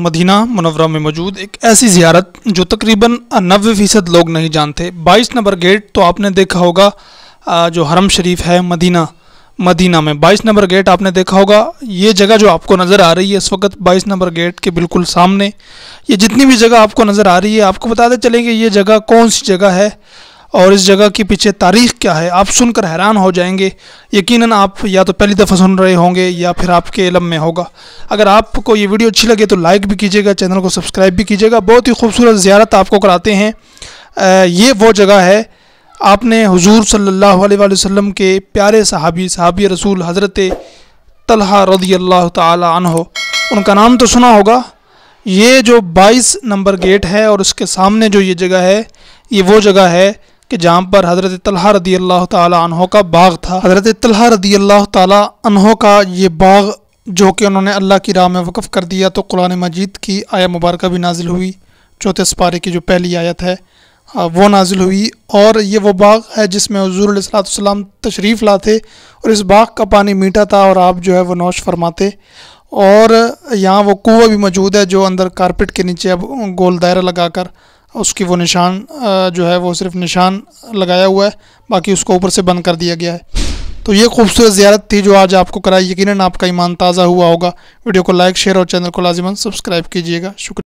Medina मनवरा में मौजूद एक ऐसी जियारत जो तकरीबन नबे फ़ीसद लोग नहीं जानते बाईस नंबर गेट तो आपने देखा होगा जो हरम शरीफ है मदीना मदीना में बाईस नंबर गेट आपने देखा होगा ये जगह जो आपको नज़र आ रही है इस वक्त बाईस नंबर गेट के बिल्कुल सामने ये जितनी भी जगह आपको नज़र आ रही है आपको बताते चलें कि ये जगह कौन सी जगह है और इस जगह के पीछे तारीख क्या है आप सुनकर हैरान हो जाएंगे यकीनन आप या तो पहली दफ़ा सुन रहे होंगे या फिर आपके इलम में होगा अगर आपको ये वीडियो अच्छी लगे तो लाइक भी कीजिएगा चैनल को सब्सक्राइब भी कीजिएगा बहुत ही खूबसूरत ज्यारत आपको कराते हैं ये वो जगह है आपने हुजूर सल्लल्लाहु अलैहि वसल्लम के प्यारे सहाबी सहाबी रसूल हज़रत तलहा रदी अल्लाह हो उनका नाम तो सुना होगा ये जो 22 नंबर गेट है और उसके सामने जो ये जगह है ये वो जगह है कि जहाँ पर हज़रत तलहा रदी अल्लाह तहों का बाग था हज़रत तलहा रदी अल्लाह तहों का ये बाग जो कि उन्होंने अल्लाह की राह में वक़ कर दिया तो कुरान मजीद की आया मुबारक भी नाजिल हुई चौथे सपारे की जो पहली आयत है हाँ, वो नाजिल हुई और ये वो बाग है जिसमें सलाम तशरीफ़ लाते और इस बाग का पानी मीठा था और आप जो है वो नौश फरमाते और यहाँ वो कुआ भी मौजूद है जो अंदर कारपेट के नीचे अब गोल दायरा लगाकर उसकी वो निशान जो है वो सिर्फ निशान लगाया हुआ है बाकी उसको ऊपर से बंद कर दिया गया है तो ये खूबसूरत ज्यारत थी जो आज आपको कराई यकीनन आपका ईमान ताज़ा हुआ होगा वीडियो को लाइक शेयर और चैनल को लाजिमन सब्सक्राइब कीजिएगा शुक्रिया